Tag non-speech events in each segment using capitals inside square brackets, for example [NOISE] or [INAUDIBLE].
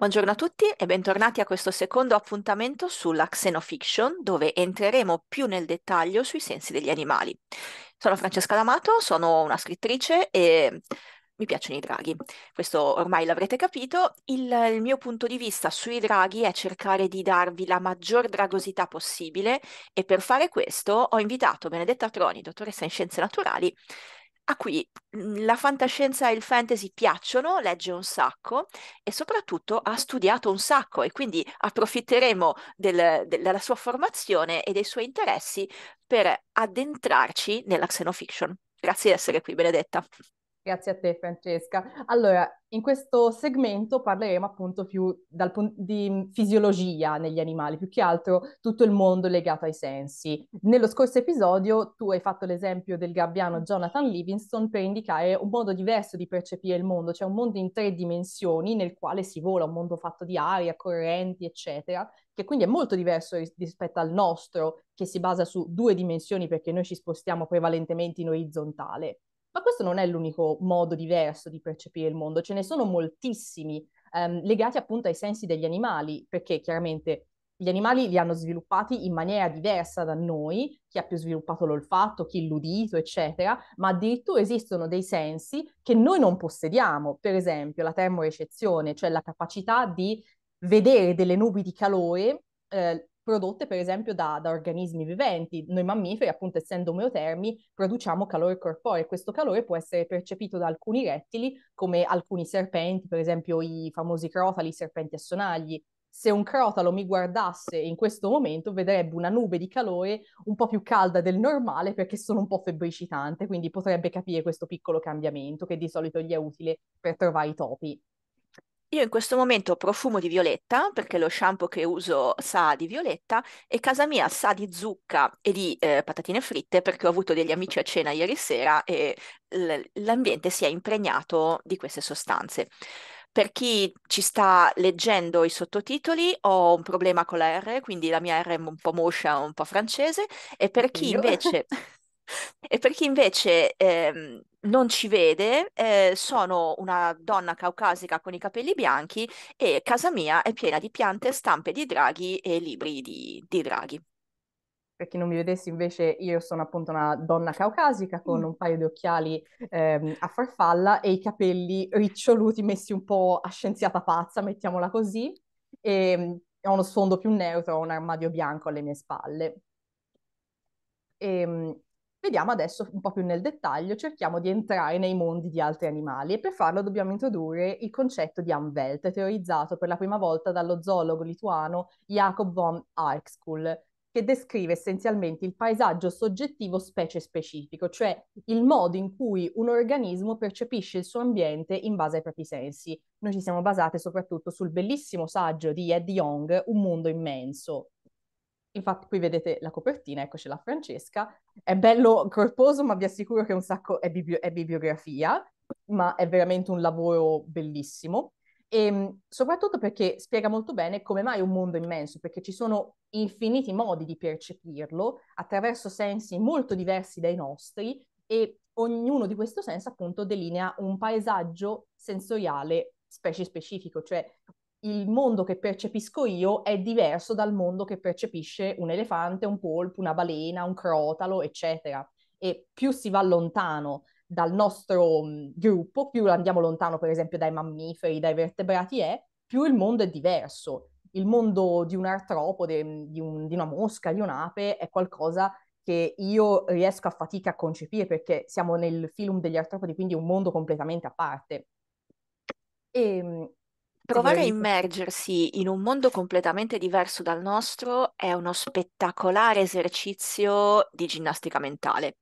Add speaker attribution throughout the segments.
Speaker 1: Buongiorno a tutti e bentornati a questo secondo appuntamento sulla Xenofiction, dove entreremo più nel dettaglio sui sensi degli animali. Sono Francesca D'Amato, sono una scrittrice e mi piacciono i draghi. Questo ormai l'avrete capito. Il, il mio punto di vista sui draghi è cercare di darvi la maggior dragosità possibile e per fare questo ho invitato Benedetta Troni, dottoressa in scienze naturali, a ah, cui mhmm, la fantascienza e il fantasy piacciono, legge un sacco e soprattutto ha studiato un sacco e quindi approfitteremo del, del, della sua formazione e dei suoi interessi per addentrarci nella xenofiction. Grazie di essere qui, Benedetta.
Speaker 2: Grazie a te Francesca. Allora, in questo segmento parleremo appunto più dal, di fisiologia negli animali, più che altro tutto il mondo legato ai sensi. Nello scorso episodio tu hai fatto l'esempio del gabbiano Jonathan Livingston per indicare un modo diverso di percepire il mondo, cioè un mondo in tre dimensioni nel quale si vola, un mondo fatto di aria, correnti, eccetera, che quindi è molto diverso ris- rispetto al nostro, che si basa su due dimensioni perché noi ci spostiamo prevalentemente in orizzontale. Ma questo non è l'unico modo diverso di percepire il mondo, ce ne sono moltissimi ehm, legati appunto ai sensi degli animali, perché chiaramente gli animali li hanno sviluppati in maniera diversa da noi, chi ha più sviluppato l'olfatto, chi l'udito, eccetera, ma addirittura esistono dei sensi che noi non possediamo, per esempio la termorecezione, cioè la capacità di vedere delle nubi di calore eh, prodotte per esempio da, da organismi viventi. Noi mammiferi, appunto essendo omeotermi, produciamo calore corporeo e questo calore può essere percepito da alcuni rettili, come alcuni serpenti, per esempio i famosi crotali, i serpenti a sonagli, se un crotalo mi guardasse in questo momento vedrebbe una nube di calore un po' più calda del normale perché sono un po' febbricitante, quindi potrebbe capire questo piccolo cambiamento che di solito gli è utile per trovare i topi.
Speaker 1: Io in questo momento profumo di violetta perché lo shampoo che uso sa di violetta e casa mia sa di zucca e di eh, patatine fritte perché ho avuto degli amici a cena ieri sera e l'ambiente si è impregnato di queste sostanze. Per chi ci sta leggendo i sottotitoli, ho un problema con la R, quindi la mia R è un po' moscia, un po' francese, e per chi Io? invece e per chi invece ehm, non ci vede, eh, sono una donna caucasica con i capelli bianchi e casa mia è piena di piante, stampe di draghi e libri di, di draghi.
Speaker 2: Per chi non mi vedesse invece, io sono appunto una donna caucasica con mm. un paio di occhiali ehm, a farfalla e i capelli riccioluti messi un po' a scienziata pazza, mettiamola così, e ehm, ho uno sfondo più neutro, ho un armadio bianco alle mie spalle. E, ehm, Vediamo adesso un po' più nel dettaglio, cerchiamo di entrare nei mondi di altri animali e per farlo dobbiamo introdurre il concetto di Anvelt, teorizzato per la prima volta dallo zoologo lituano Jacob von Arkskul, che descrive essenzialmente il paesaggio soggettivo specie specifico, cioè il modo in cui un organismo percepisce il suo ambiente in base ai propri sensi. Noi ci siamo basate soprattutto sul bellissimo saggio di Ed Young, Un mondo immenso, Infatti qui vedete la copertina, eccoci la Francesca, è bello corposo ma vi assicuro che un sacco è, bibli- è bibliografia, ma è veramente un lavoro bellissimo e ehm, soprattutto perché spiega molto bene come mai un mondo immenso, perché ci sono infiniti modi di percepirlo attraverso sensi molto diversi dai nostri e ognuno di questi sensi appunto delinea un paesaggio sensoriale specie specifico, cioè il mondo che percepisco io è diverso dal mondo che percepisce un elefante, un polpo, una balena, un crotalo, eccetera. E più si va lontano dal nostro mhmm, gruppo, più andiamo lontano per esempio dai mammiferi, dai vertebrati è, più il mondo è diverso. Il mondo di un artropode, di, un, di una mosca, di un'ape è qualcosa che io riesco a fatica a concepire perché siamo nel film degli artropodi, quindi un mondo completamente a parte. E, ehm, Provare a
Speaker 1: immergersi in un mondo completamente diverso dal nostro è uno spettacolare esercizio di ginnastica mentale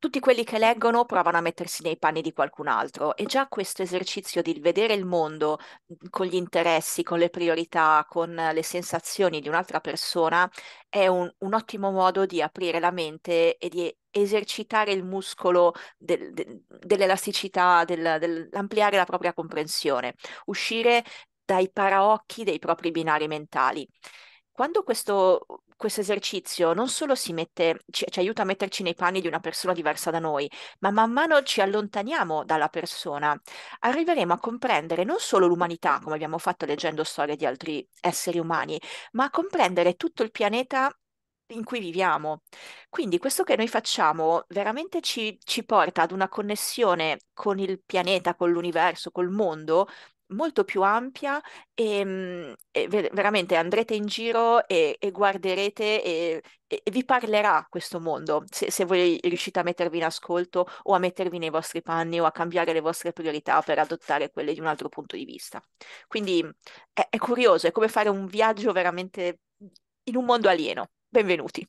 Speaker 1: tutti quelli che leggono provano a mettersi nei panni di qualcun altro e già questo esercizio di vedere il mondo mhmm, con gli interessi, con le priorità, con le sensazioni di un'altra persona è un, un ottimo modo di aprire la mente e di esercitare il muscolo del, de, dell'elasticità, del, dell'ampliare la propria comprensione, uscire dai paraocchi dei propri binari mentali. Quando questo, questo esercizio non solo mette, ci, ci, aiuta a metterci nei panni di una persona diversa da noi, ma man mano ci allontaniamo dalla persona, arriveremo a comprendere non solo l'umanità, come abbiamo fatto leggendo storie di altri esseri umani, ma a comprendere tutto il pianeta in cui viviamo. Quindi questo che noi facciamo veramente ci, ci porta ad una connessione con il pianeta, con l'universo, col mondo molto più ampia e, mm, e veramente andrete in giro e, e guarderete e, e, vi parlerà questo mondo se, se, voi riuscite a mettervi in ascolto o a mettervi nei vostri panni o a cambiare le vostre priorità per adottare quelle di un altro punto di vista. Quindi è, è curioso, è come fare un viaggio veramente in un mondo alieno. Benvenuti.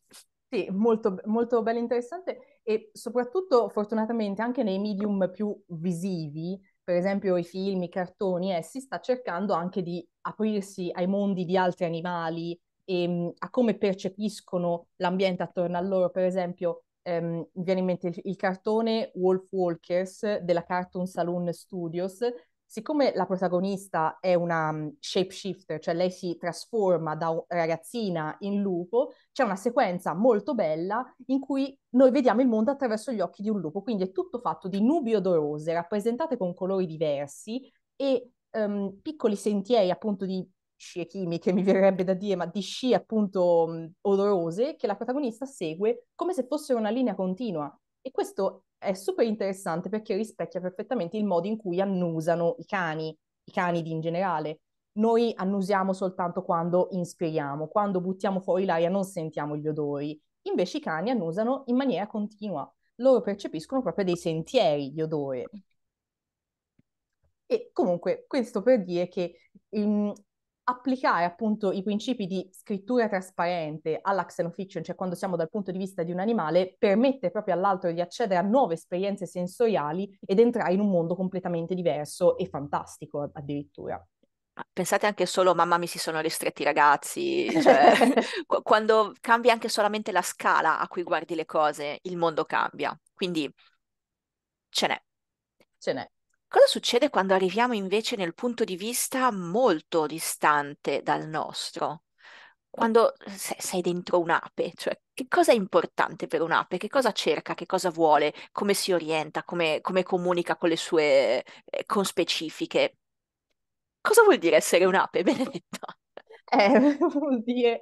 Speaker 2: Sì, molto, molto bello e interessante e soprattutto fortunatamente anche nei medium più visivi per esempio i film, i cartoni, eh, si sta cercando anche di aprirsi ai mondi di altri animali e ehm, a come percepiscono l'ambiente attorno a loro. Per esempio, ehm, mi viene in mente il, il cartone Wolf Walkers della Cartoon Saloon Studios, siccome la protagonista è una mm, shapeshifter, cioè lei si trasforma da ragazzina in lupo, c'è una sequenza molto bella in cui noi vediamo il mondo attraverso gli occhi di un lupo, quindi è tutto fatto di nubi odorose rappresentate con colori diversi e um, piccoli sentieri appunto di scie chimiche, [LAUGHS] mi verrebbe da dire, ma di scie appunto um, odorose che la protagonista segue come se fossero una linea continua. E questo è super interessante perché rispecchia perfettamente il modo in cui annusano i cani, i canidi in generale. Noi annusiamo soltanto quando inspiriamo, quando buttiamo fuori l'aria non sentiamo gli odori, invece i cani annusano in maniera continua, loro percepiscono proprio dei sentieri di odore. E comunque questo per dire che um, applicare appunto i principi di scrittura trasparente alla xenofiction, cioè quando siamo dal punto di vista di un animale, permette proprio all'altro di accedere a nuove esperienze sensoriali ed entrare in un mondo completamente diverso e fantastico addirittura.
Speaker 1: Ah, pensate anche solo, mamma mi si sono ristretti i ragazzi, [LAUGHS] cioè, quando cambia anche solamente la scala a cui guardi le cose, il mondo cambia, quindi ce n'è. Ce n'è. Cosa succede quando arriviamo invece nel punto di vista molto distante dal nostro? Quando eh, sei dentro un'ape, cioè che cosa è importante per un'ape? Che cosa cerca? Che cosa vuole? Come si orienta? Come, come comunica con le sue eh, conspecifiche? Cosa vuol dire essere un'ape, [LAUGHS] Benedetta?
Speaker 2: Eh, [LAUGHS] vuol dire,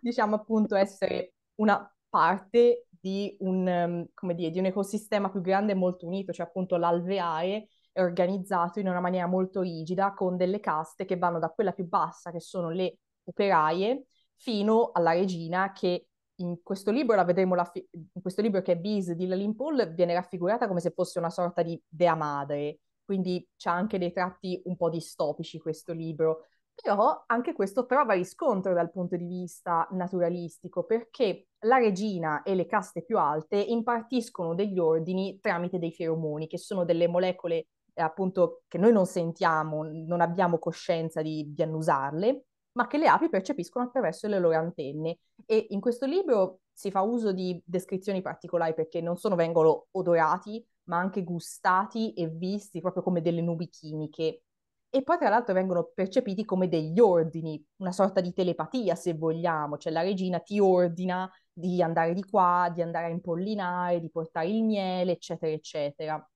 Speaker 2: diciamo appunto, essere una parte di un, ehm, come dire, di un ecosistema più grande e molto unito, cioè appunto l'alveare è organizzato in una maniera molto rigida con delle caste che vanno da quella più bassa, che sono le operaie, fino alla regina che in questo libro la vedremo, la fi- in questo libro che è Bees di Lalin Paul, viene raffigurata come se fosse una sorta di dea madre, quindi c'ha anche dei tratti un po' distopici questo libro. Però anche questo trova riscontro dal punto di vista naturalistico, perché la regina e le caste più alte impartiscono degli ordini tramite dei feromoni, che sono delle molecole appunto che noi non sentiamo, non abbiamo coscienza di, di annusarle, ma che le api percepiscono attraverso le loro antenne. E in questo libro si fa uso di descrizioni particolari perché non solo vengono odorati, ma anche gustati e visti proprio come delle nubi chimiche. E poi tra l'altro vengono percepiti come degli ordini, una sorta di telepatia se vogliamo, cioè la regina ti ordina di andare di qua, di andare a impollinare, di portare il miele, eccetera, eccetera.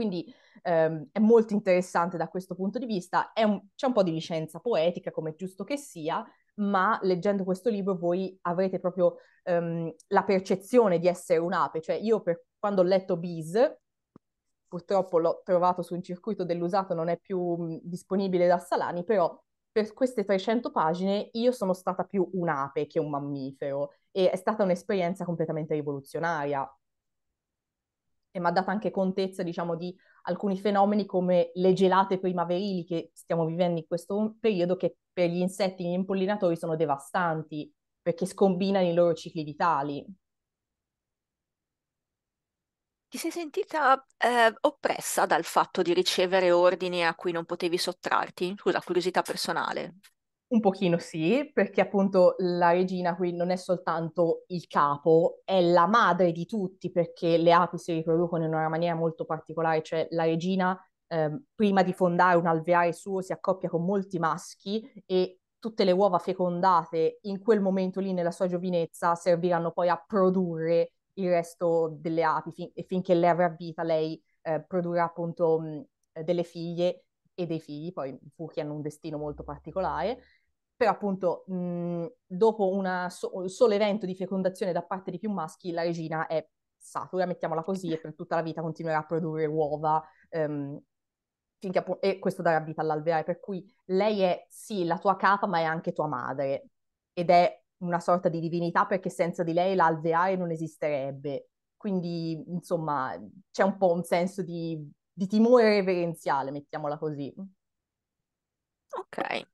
Speaker 2: Quindi ehm, è molto interessante da questo punto di vista, un, c'è un po' di licenza poetica, come è giusto che sia, ma leggendo questo libro voi avrete proprio ehm, la percezione di essere un'ape, cioè io per, quando ho letto Bees, purtroppo l'ho trovato su un circuito dell'usato, non è più mh, mm, disponibile da Salani, però per queste 300 pagine io sono stata più un'ape che un mammifero e è stata un'esperienza completamente rivoluzionaria e mi ha dato anche contezza, diciamo, di alcuni fenomeni come le gelate primaverili che stiamo vivendo in questo periodo, che per gli insetti e gli impollinatori sono devastanti perché scombinano i loro cicli vitali.
Speaker 1: Ti sei sentita eh, oppressa dal fatto di ricevere ordini a cui non potevi sottrarti? Scusa, curiosità personale.
Speaker 2: Un pochino sì, perché appunto la regina qui non è soltanto il capo, è la madre di tutti, perché le api si riproducono in una maniera molto particolare, cioè la regina eh, prima di fondare un alveare suo si accoppia con molti maschi e tutte le uova fecondate in quel momento lì nella sua giovinezza serviranno poi a produrre il resto delle api fin- e finché lei avrà vita lei eh, produrrà appunto mh, delle figlie e dei figli, poi fuchi hanno un destino molto particolare però appunto mh, mhmm, dopo so- un solo evento di fecondazione da parte di più maschi la regina è satura, mettiamola così, e per tutta la vita continuerà a produrre uova ehm, finché, appunto, e questo darà vita all'alveare, per cui lei è sì la tua capa ma è anche tua madre ed è una sorta di divinità perché senza di lei l'alveare non esisterebbe. Quindi insomma c'è un po' un senso di, di timore reverenziale, mettiamola così. Ok,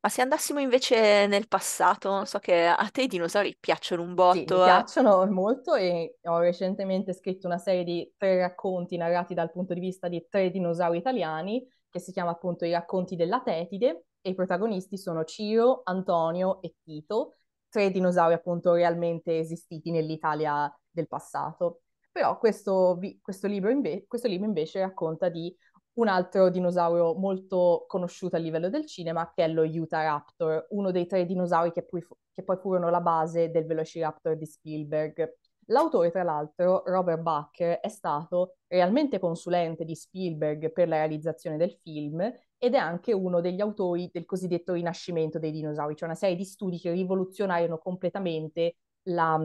Speaker 2: ma se andassimo
Speaker 1: invece nel passato, so che a te i dinosauri piacciono un Sì, mi botto. Eh.
Speaker 2: piacciono molto e ho recentemente scritto una serie di tre racconti narrati dal punto di vista di tre dinosauri italiani, che si chiama appunto I racconti della Tetide, e i protagonisti sono Ciro, Antonio e Tito, tre dinosauri appunto realmente esistiti nell'Italia del passato. Però questo, questo libro questo libro invece racconta di un altro dinosauro molto conosciuto a livello del cinema, che è lo Utah Raptor, uno dei tre dinosauri che poi, che poi furono la base del Velociraptor di Spielberg. L'autore, tra l'altro, Robert Buck, è stato realmente consulente di Spielberg per la realizzazione del film ed è anche uno degli autori del cosiddetto rinascimento dei dinosauri, cioè una serie di studi che rivoluzionarono completamente la,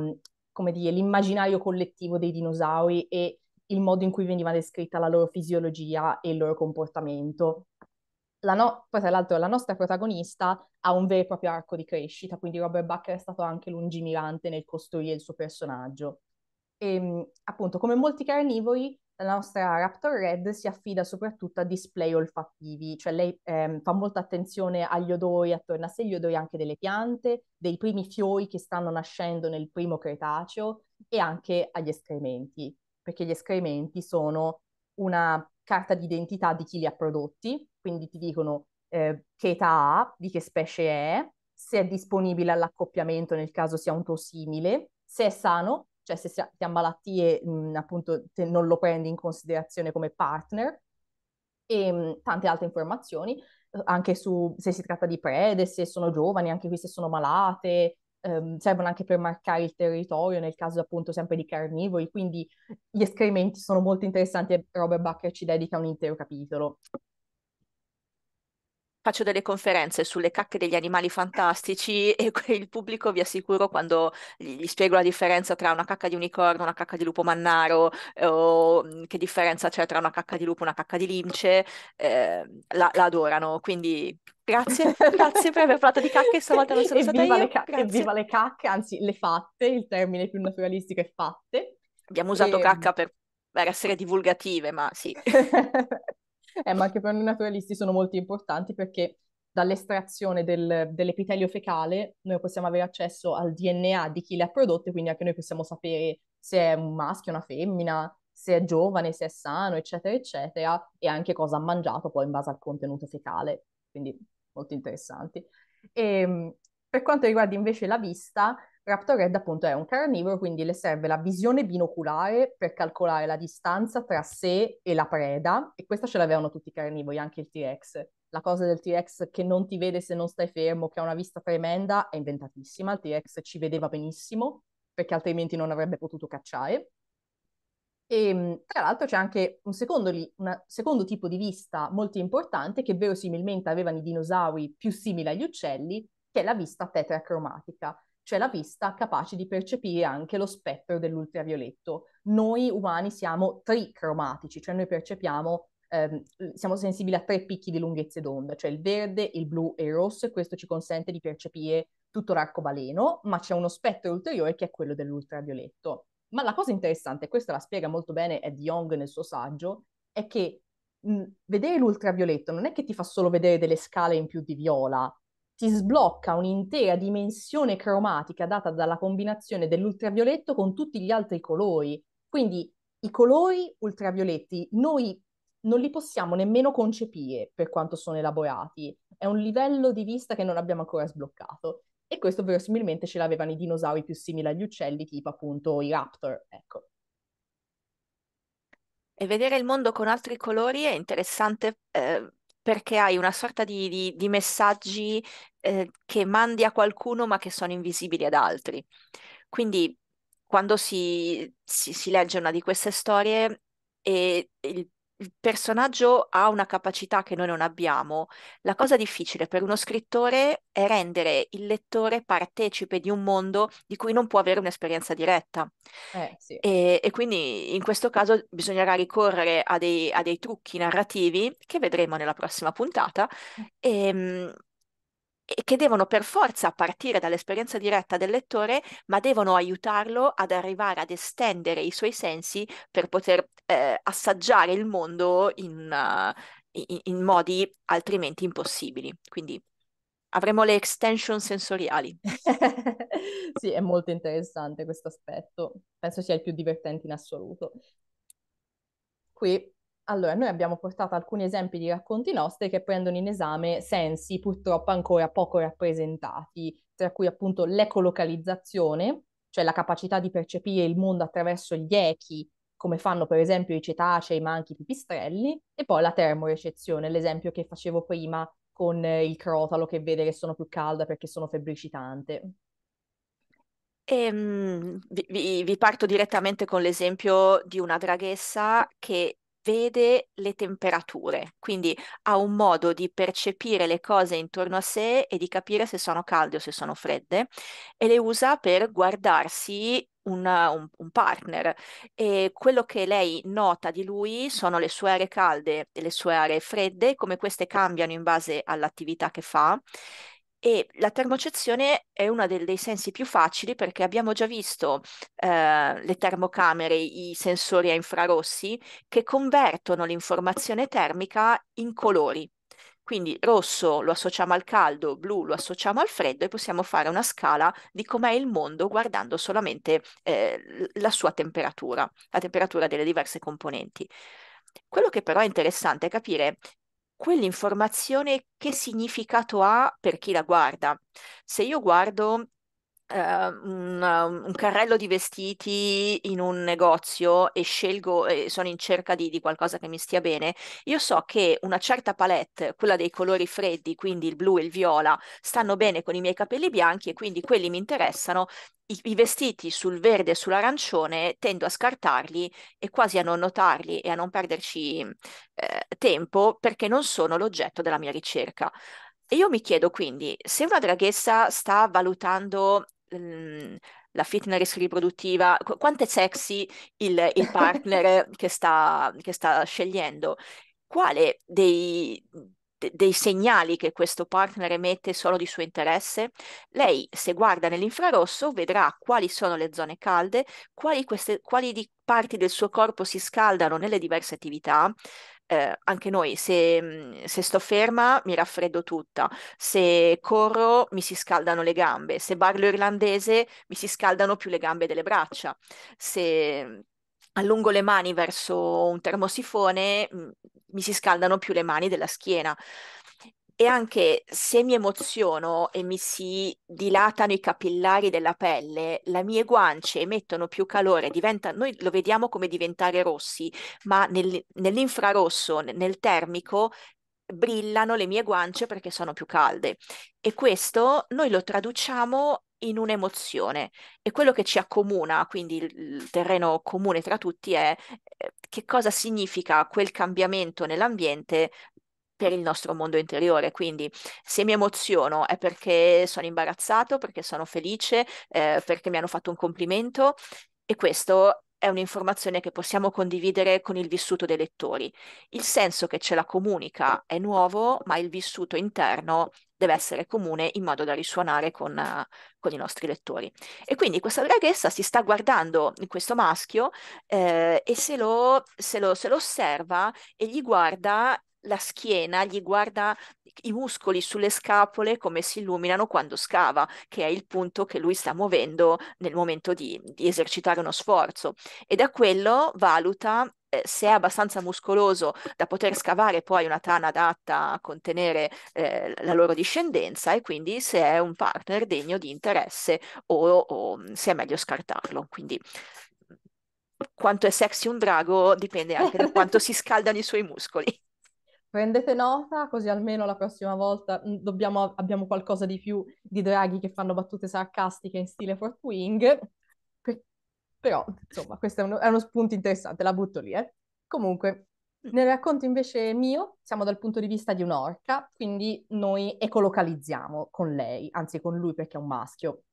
Speaker 2: dire, l'immaginario collettivo dei dinosauri e il modo in cui veniva descritta la loro fisiologia e il loro comportamento. La no- poi tra l'altro la nostra protagonista ha un vero e proprio arco di crescita, quindi Robert Bucker è stato anche lungimirante nel costruire il suo personaggio. E, ehm, appunto, come molti carnivori, la nostra Raptor Red si affida soprattutto a display olfattivi, cioè lei ehm, fa molta attenzione agli odori attorno a sé, gli odori anche delle piante, dei primi fiori che stanno nascendo nel primo Cretaceo e anche agli escrementi perché gli escrementi sono una carta d'identità di chi li ha prodotti, quindi ti dicono eh, che età ha, di che specie è, se è disponibile all'accoppiamento nel caso sia un tuo simile, se è sano, cioè se ha, ti ha malattie mh, appunto te non lo prendi in considerazione come partner e ehm, mh, tante altre informazioni eh, anche su se si tratta di prede, se sono giovani, anche qui se sono malate, ehm, servono anche per marcare il territorio, nel caso appunto sempre di carnivori, quindi gli escrementi sono molto interessanti e Robert Bucker ci dedica un intero capitolo
Speaker 1: faccio delle conferenze sulle cacche degli animali fantastici [LAUGHS] e il pubblico vi assicuro quando gli spiego la differenza tra una cacca di unicorno, e una cacca di lupo mannaro, eh, o mm, che differenza c'è tra una cacca di lupo e una cacca di lince, eh, la, la, adorano. Quindi grazie, [LAUGHS] grazie per aver parlato di cacche, stavolta non sono evviva stata io. Le cacche, evviva le
Speaker 2: cacche, anzi le fatte, il termine più naturalistico è fatte. Abbiamo usato e... Ehm cacca per, per essere divulgative, ma sì. [LAUGHS] eh, ma anche per noi naturalisti sono molto importanti perché dall'estrazione del, dell'epitelio fecale noi possiamo avere accesso al DNA di chi le ha prodotte, quindi anche noi possiamo sapere se è un maschio, una femmina, se è giovane, se è sano, eccetera, eccetera, e anche cosa ha mangiato poi in base al contenuto fecale, quindi molto interessanti. E, ehm, per quanto riguarda invece la vista, Raptor Red appunto è un carnivoro, quindi le serve la visione binoculare per calcolare la distanza tra sé e la preda, e questa ce l'avevano tutti i carnivori, anche il T-Rex. La cosa del T-Rex che non ti vede se non stai fermo, che ha una vista tremenda, è inventatissima. Il T-Rex ci vedeva benissimo, perché altrimenti non avrebbe potuto cacciare. E ehm, tra l'altro c'è anche un secondo, un secondo, tipo di vista molto importante che verosimilmente avevano i dinosauri più simili agli uccelli, che è la vista tetracromatica cioè la vista capace di percepire anche lo spettro dell'ultravioletto. Noi umani siamo tricromatici, cioè noi percepiamo, ehm, siamo sensibili a tre picchi di lunghezze d'onda, cioè il verde, il blu e il rosso, e questo ci consente di percepire tutto l'arcobaleno, ma c'è uno spettro ulteriore che è quello dell'ultravioletto. Ma la cosa interessante, e questa la spiega molto bene Ed Young nel suo saggio, è che mh, vedere l'ultravioletto non è che ti fa solo vedere delle scale in più di viola, ti sblocca un'intera dimensione cromatica data dalla combinazione dell'ultravioletto con tutti gli altri colori. Quindi i colori ultravioletti noi non li possiamo nemmeno concepire per quanto sono elaborati. È un livello di vista che non abbiamo ancora sbloccato. E questo verosimilmente ce l'avevano i dinosauri più simili agli uccelli, tipo appunto i raptor, ecco. E vedere
Speaker 1: il mondo con altri colori è
Speaker 2: interessante
Speaker 1: eh, perché hai una sorta di, di, di messaggi eh, che mandi a qualcuno ma che sono invisibili ad altri. Quindi quando si, si, si legge una di queste storie e il il personaggio ha una capacità che noi non abbiamo, la cosa difficile per uno scrittore è rendere il lettore partecipe di un mondo di cui non può avere un'esperienza diretta. Eh, sì. e, e, quindi in questo caso bisognerà ricorrere a dei, a dei trucchi narrativi che vedremo nella prossima puntata. Mm. E, ehm, e che devono per forza partire dall'esperienza diretta del lettore, ma devono aiutarlo ad arrivare ad estendere i suoi sensi per poter eh, assaggiare il mondo in, uh, in, in modi altrimenti impossibili. Quindi avremo le extension
Speaker 2: sensoriali. [LAUGHS] sì, è molto interessante questo aspetto. Penso sia il più divertente in assoluto. Qui allora, noi abbiamo portato alcuni esempi di racconti nostri che prendono in esame sensi purtroppo ancora poco rappresentati, tra cui appunto l'ecolocalizzazione, cioè la capacità di percepire il mondo attraverso gli echi, come fanno per esempio i cetacei, ma anche i pipistrelli, e poi la termorecezione, l'esempio che facevo prima con eh, il crotalo che vede che sono più calda perché sono febbricitante. Ehm, vi, vi, parto direttamente
Speaker 1: con l'esempio di una draghessa che vede le temperature, quindi ha un modo di percepire le cose intorno a sé e di capire se sono calde o se sono fredde e le usa per guardarsi una, un, un, partner e quello che lei nota di lui sono le sue aree calde e le sue aree fredde, come queste cambiano in base all'attività che fa e la termocezione è uno dei sensi più facili perché abbiamo già visto eh, le termocamere, i sensori a infrarossi che convertono l'informazione termica in colori. Quindi rosso lo associamo al caldo, blu lo associamo al freddo e possiamo fare una scala di com'è il mondo guardando solamente eh, la sua temperatura, la temperatura delle diverse componenti. Quello che però è interessante è capire quell'informazione che significato ha per chi la guarda. Se io guardo Ehm, un, um, un, carrello di vestiti in un negozio e scelgo e sono in cerca di, di, qualcosa che mi stia bene, io so che una certa palette, quella dei colori freddi, quindi il blu e il viola, stanno bene con i miei capelli bianchi e quindi quelli mi interessano. I, i vestiti sul verde e sull'arancione tendo a scartarli e quasi a non notarli e a non perderci mm, eh, tempo perché non sono l'oggetto della mia ricerca. E io mi chiedo quindi se una draghessa sta valutando Ehm, la fitness riproduttiva, quanto è sexy il, il partner che, sta, che, sta, scegliendo, quale dei, de, dei, segnali che questo partner emette sono di suo interesse, lei se guarda nell'infrarosso vedrà quali sono le zone calde, quali, queste, quali parti del suo corpo si scaldano nelle diverse attività, eh, anche noi, se, mhmm, se, sto ferma mi raffreddo tutta, se corro mi si scaldano le gambe, se parlo irlandese mi si scaldano più le gambe delle braccia, se mhmm, allungo le mani verso un termosifone mhmm, mi si scaldano più le mani della schiena e anche se mi emoziono e mi si dilatano i capillari della pelle, le mie guance emettono più calore, diventa, noi lo vediamo come diventare rossi, ma nel, nell'infrarosso, nel termico, brillano le mie guance perché sono più calde. E questo noi lo traduciamo in un'emozione e quello che ci accomuna, quindi il terreno comune tra tutti, è eh, che cosa significa quel cambiamento nell'ambiente per il nostro mondo interiore. Quindi se mi emoziono è perché sono imbarazzato, perché sono felice, eh, perché mi hanno fatto un complimento e questo è un'informazione che possiamo condividere con il vissuto dei lettori. Il senso che ce la comunica è nuovo, ma il vissuto interno deve essere comune in modo da risuonare con, uh, con i nostri lettori. E quindi questa ragazza si sta guardando in questo maschio eh, e se lo, se, lo, se lo osserva e gli guarda la schiena, gli guarda i muscoli sulle scapole come si illuminano quando scava, che è il punto che lui sta muovendo nel momento di, di esercitare uno sforzo. E da quello valuta eh, se è abbastanza muscoloso da poter scavare poi una tana adatta a contenere eh, la loro discendenza e quindi se è un partner degno di interesse o, o mm, se è meglio scartarlo. Quindi quanto è sexy un drago dipende anche da quanto si scaldano i suoi muscoli
Speaker 2: prendete nota, così almeno la prossima volta mm, dobbiamo, abbiamo qualcosa di più di draghi che fanno battute sarcastiche in stile Fort Wing. però, insomma, questo è uno, è uno, spunto interessante, la butto lì, eh. Comunque, nel racconto invece mio, siamo dal punto di vista di un'orca, quindi noi ecolocalizziamo con lei, anzi con lui perché è un maschio.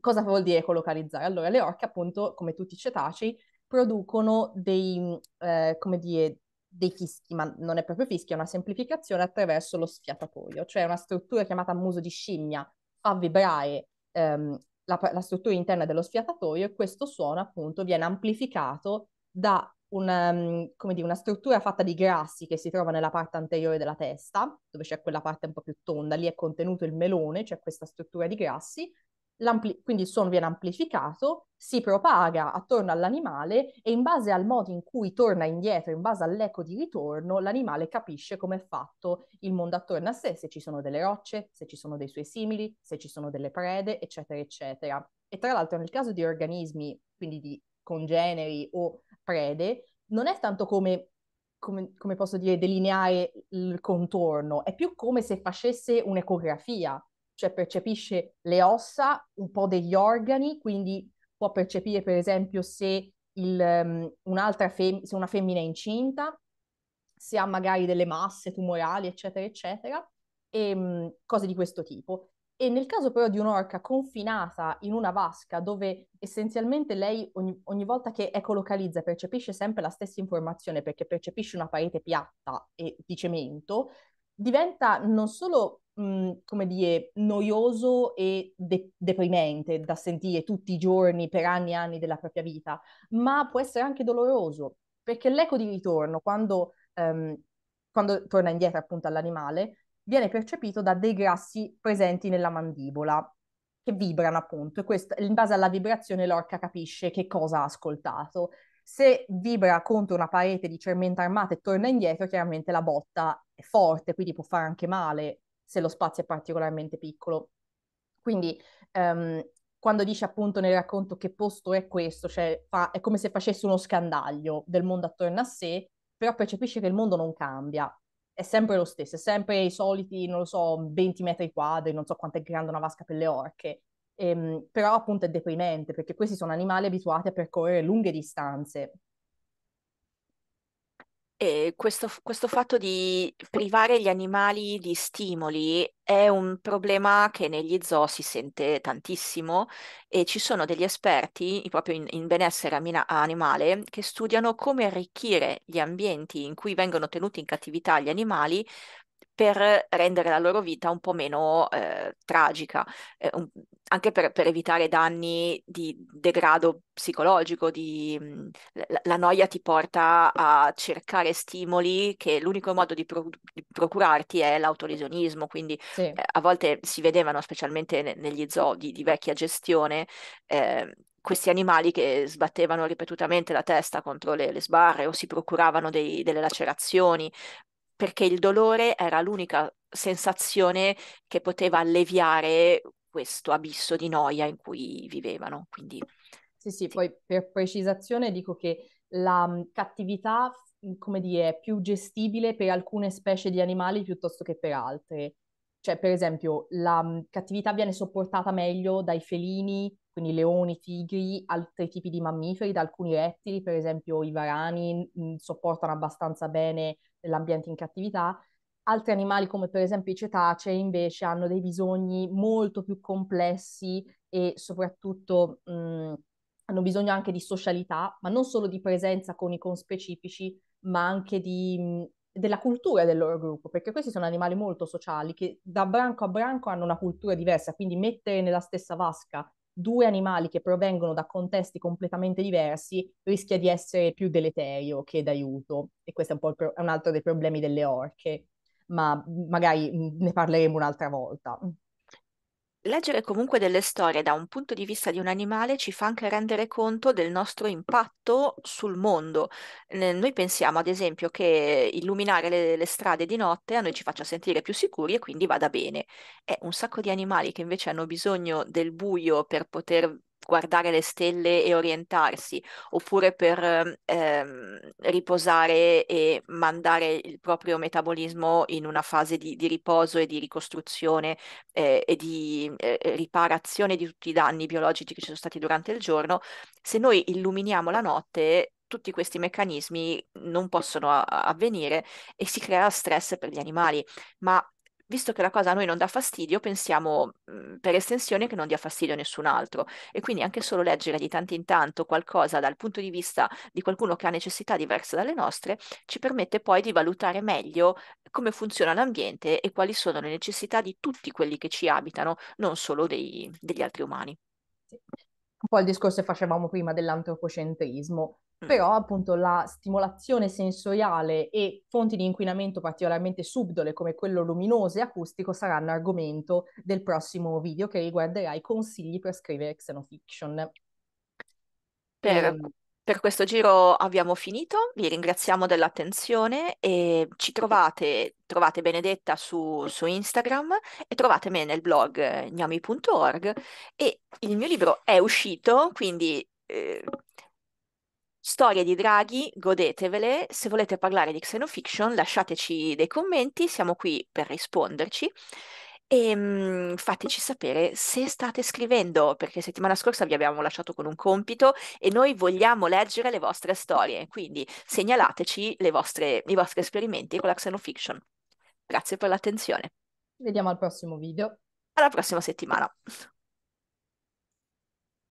Speaker 2: Cosa vuol dire ecolocalizzare? Allora, le orche, appunto, come tutti i cetacei, producono dei, mm, eh, come dire, dei fischi, ma non è proprio fischi, è una semplificazione attraverso lo sfiatatoio, cioè una struttura chiamata muso di scimmia fa vibrare ehm, la, la, struttura interna dello sfiatatoio e questo suono appunto viene amplificato da una, ehm, dire, una struttura fatta di grassi che si trova nella parte anteriore della testa, dove c'è quella parte un po' più tonda, lì è contenuto il melone, c'è cioè questa struttura di grassi, quindi il suono viene amplificato, si propaga attorno all'animale e in base al modo in cui torna indietro, in base all'eco di ritorno, l'animale capisce come è fatto il mondo attorno a sé, se ci sono delle rocce, se ci sono dei suoi simili, se ci sono delle prede, eccetera, eccetera. E tra l'altro nel caso di organismi, quindi di congeneri o prede, non è tanto come come, come, posso dire, delineare il contorno, è più come se facesse un'ecografia, cioè percepisce le ossa, un po' degli organi, quindi può percepire per esempio se, il, um, un'altra fem- se una femmina è incinta, se ha magari delle masse tumorali, eccetera, eccetera, e um, cose di questo tipo. E nel caso però di un'orca confinata in una vasca dove essenzialmente lei ogni, ogni, volta che ecolocalizza percepisce sempre la stessa informazione perché percepisce una parete piatta e di cemento, diventa non solo Mhmm, come dire, noioso e de- deprimente da sentire tutti i giorni per anni e anni della propria vita, ma può essere anche doloroso, perché l'eco di ritorno, quando, ehm, quando torna indietro appunto all'animale, viene percepito da dei grassi presenti nella mandibola che vibrano appunto e questo, in base alla vibrazione l'orca capisce che cosa ha ascoltato. Se vibra contro una parete di cermenta armata e torna indietro, chiaramente la botta è forte, quindi può fare anche male se lo spazio è particolarmente piccolo. Quindi um, quando dice appunto nel racconto che posto è questo, cioè fa, è come se facesse uno scandaglio del mondo attorno a sé, però percepisce che il mondo non cambia, è sempre lo stesso, è sempre i soliti, non lo so, 20 metri quadri, non so quanto è grande una vasca per le orche, ehm, però appunto è deprimente perché questi sono animali abituati a percorrere lunghe distanze
Speaker 1: questo, questo fatto di privare gli animali di stimoli è un problema che negli zoo si sente tantissimo e ci sono degli esperti proprio in, in benessere animale che studiano come arricchire gli ambienti in cui vengono tenuti in cattività gli animali per rendere la loro vita un po' meno eh, tragica, eh, un, anche per, per, evitare danni di degrado psicologico, di, mm, la, la, noia ti porta a cercare stimoli che l'unico modo di, pro, di procurarti è l'autolesionismo, quindi sì. eh, a volte si vedevano, specialmente ne, negli zoo di, di vecchia gestione, ehm, questi animali che sbattevano ripetutamente la testa contro le, le sbarre o si procuravano dei, delle lacerazioni perché il dolore era l'unica sensazione che poteva alleviare questo abisso di noia in cui vivevano. Quindi,
Speaker 2: sì, sì, sì. poi per precisazione dico che la mhmm, cattività, mhmm, come dire, è più gestibile per alcune specie di animali piuttosto che per altre. Cioè, per esempio, la mhmm, cattività viene sopportata meglio dai felini, quindi leoni, tigri, altri tipi di mammiferi, da alcuni rettili, per esempio i varani, mhmm, sopportano abbastanza bene l'ambiente in cattività. Altri animali, come per esempio i cetacei, invece hanno dei bisogni molto più complessi e soprattutto mh, mhmm, hanno bisogno anche di socialità, ma non solo di presenza con i conspecifici, ma anche di della cultura del loro gruppo, perché questi sono animali molto sociali che da branco a branco hanno una cultura diversa, quindi mettere nella stessa vasca due animali che provengono da contesti completamente diversi rischia di essere più deleterio che d'aiuto e questo è un, pro- un altro dei problemi delle orche, ma magari mhmm, ne parleremo un'altra volta
Speaker 1: leggere comunque delle storie da un punto di vista di un animale ci fa anche rendere conto del nostro impatto sul mondo. Noi pensiamo, ad esempio, che illuminare le, le strade di notte a noi ci faccia sentire più sicuri e quindi vada bene. È un sacco di animali che invece hanno bisogno del buio per poter guardare le stelle e orientarsi, oppure per ehm, riposare e mandare il proprio metabolismo in una fase di, di riposo e di ricostruzione eh, e di eh, riparazione di tutti i danni biologici che ci sono stati durante il giorno, se noi illuminiamo la notte tutti questi meccanismi non possono a- avvenire e si crea stress per gli animali, ma visto che la cosa a noi non dà fastidio, pensiamo mm, per estensione che non dia fastidio a nessun altro. E quindi anche solo leggere di tanto in tanto qualcosa dal punto di vista di qualcuno che ha necessità diverse dalle nostre, ci permette poi di valutare meglio come funziona l'ambiente e quali sono le necessità di tutti quelli che ci abitano, non solo dei, degli altri umani. Sì.
Speaker 2: Un po' il discorso che facevamo prima dell'antropocentrismo, Mm. però appunto la stimolazione sensoriale e fonti di inquinamento particolarmente subdole come quello luminoso e acustico saranno argomento del prossimo video che riguarderà i consigli per scrivere xenofiction. Per, ehm, per
Speaker 1: questo giro abbiamo finito, vi ringraziamo dell'attenzione e ci trovate, trovate Benedetta su, su Instagram e trovate me nel blog eh, gnami.org e il mio libro è uscito, quindi... Eh, Storie di draghi, godetevele. Se volete parlare di Xenofiction, lasciateci dei commenti, siamo qui per risponderci. E ehm, mh, fateci sapere se state scrivendo, perché settimana scorsa vi abbiamo lasciato con un compito e noi vogliamo leggere le vostre storie, quindi segnalateci vostre, i vostri esperimenti con la Xenofiction. Grazie per l'attenzione.
Speaker 2: Ci Vediamo al prossimo video.
Speaker 1: Alla prossima settimana.